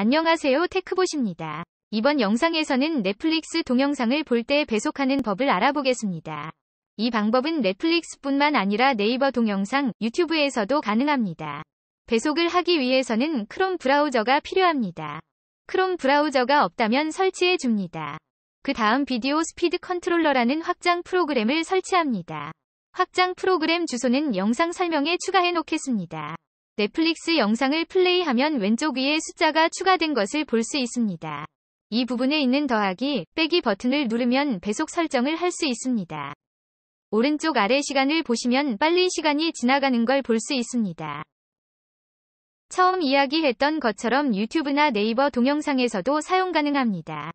안녕하세요 테크봇입니다. 이번 영상에서는 넷플릭스 동영상을 볼 때 배속하는 법을 알아보겠습니다. 이 방법은 넷플릭스뿐만 아니라 네이버 동영상, 유튜브에서도 가능합니다. 배속을 하기 위해서는 크롬 브라우저가 필요합니다. 크롬 브라우저가 없다면 설치해 줍니다. 그 다음 비디오 스피드 컨트롤러라는 확장 프로그램을 설치합니다. 확장 프로그램 주소는 영상 설명에 추가해 놓겠습니다. 넷플릭스 영상을 플레이하면 왼쪽 위에 숫자가 추가된 것을 볼 수 있습니다. 이 부분에 있는 더하기, 빼기 버튼을 누르면 배속 설정을 할 수 있습니다. 오른쪽 아래 시간을 보시면 빨리 시간이 지나가는 걸 볼 수 있습니다. 처음 이야기했던 것처럼 유튜브나 네이버 동영상에서도 사용 가능합니다.